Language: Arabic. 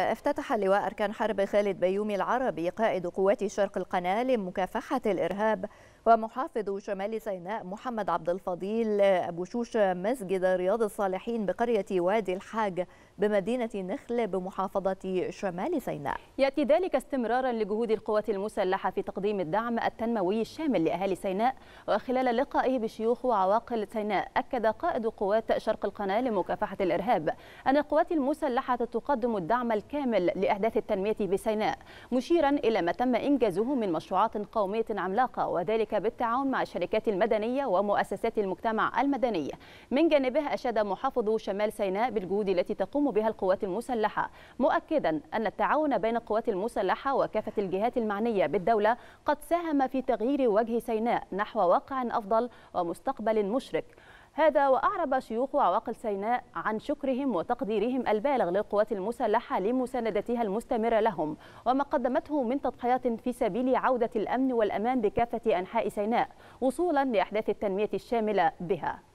افتتح اللواء أركان حرب خالد بيومي العربي قائد قوات شرق القناة لمكافحة الإرهاب ومحافظ شمال سيناء محمد عبد الفضيل أبو شوش مسجد رياض الصالحين بقرية وادي الحاج بمدينة نخل بمحافظة شمال سيناء يأتي ذلك استمرارا لجهود القوات المسلحة في تقديم الدعم التنموي الشامل لأهالي سيناء وخلال لقائه بشيوخ وعواقل سيناء أكد قائد قوات شرق القناة لمكافحة الإرهاب أن القوات المسلحة تقدم الدعم الكامل لأحداث التنمية بسيناء مشيرا إلى ما تم إنجازه من مشروعات قومية عملاقة وذلك وذلك بالتعاون مع الشركات المدنية ومؤسسات المجتمع المدني من جانبه أشاد محافظ شمال سيناء بالجهود التي تقوم بها القوات المسلحة مؤكدا أن التعاون بين القوات المسلحة وكافة الجهات المعنية بالدولة قد ساهم في تغيير وجه سيناء نحو واقع أفضل ومستقبل مشرق هذا وأعرب شيوخ عواقل سيناء عن شكرهم وتقديرهم البالغ للقوات المسلحة لمساندتها المستمرة لهم وما قدمته من تضحيات في سبيل عودة الأمن والأمان بكافة أنحاء سيناء وصولا لأحداث التنمية الشاملة بها